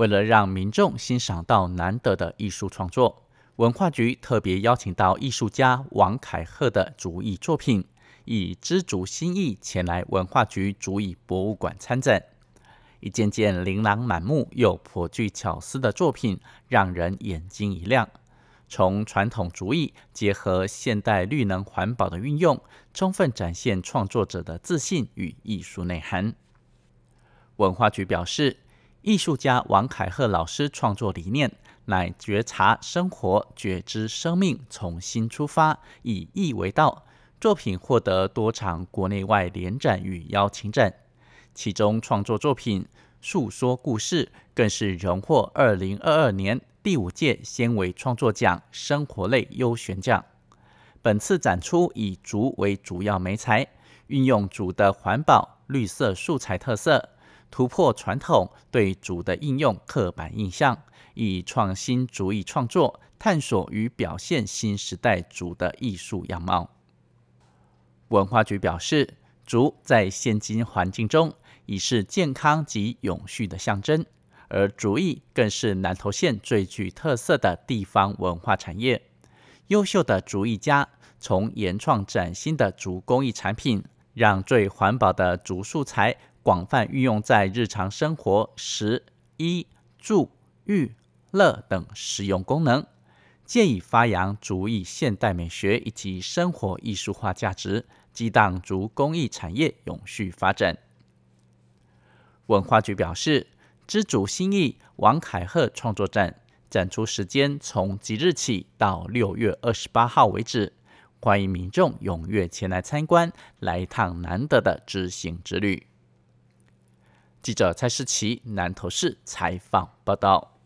为了让民众欣赏到难得的艺术创作，文化局特别邀请到艺术家王凯赫的竹艺作品，以知足心意前来文化局竹艺博物馆参展。一件件琳琅满目又颇具巧思的作品，让人眼睛一亮。从传统竹艺结合现代绿能环保的运用，充分展现创作者的自信与艺术内涵。文化局表示。艺术家王凯赫老师创作理念乃觉察生活、觉知生命，从心出发，以艺为道。作品获得多场国内外联展与邀请展，其中创作作品诉说故事，更是荣获二零二二年第五届纤维创作奖生活类优选奖。本次展出以竹为主要媒材，运用竹的环保、绿色素材特色。突破传统对竹的应用刻板印象，以创新竹义创作，探索与表现新时代竹的艺术样貌。文化局表示，竹在现今环境中已是健康及永续的象征，而竹艺更是南投县最具特色的地方文化产业。优秀的竹艺家从研创崭新的竹工艺产品，让最环保的竹素材。广泛运用在日常生活、食、衣、住、育、乐等实用功能，借以发扬足艺现代美学以及生活艺术化价值，激荡足工艺产业永续发展。文化局表示，知足心意王凯赫创作展展出时间从即日起到六月二十八号为止，欢迎民众踊跃前来参观，来一趟难得的知行之旅。记者蔡世奇南投市采访报道。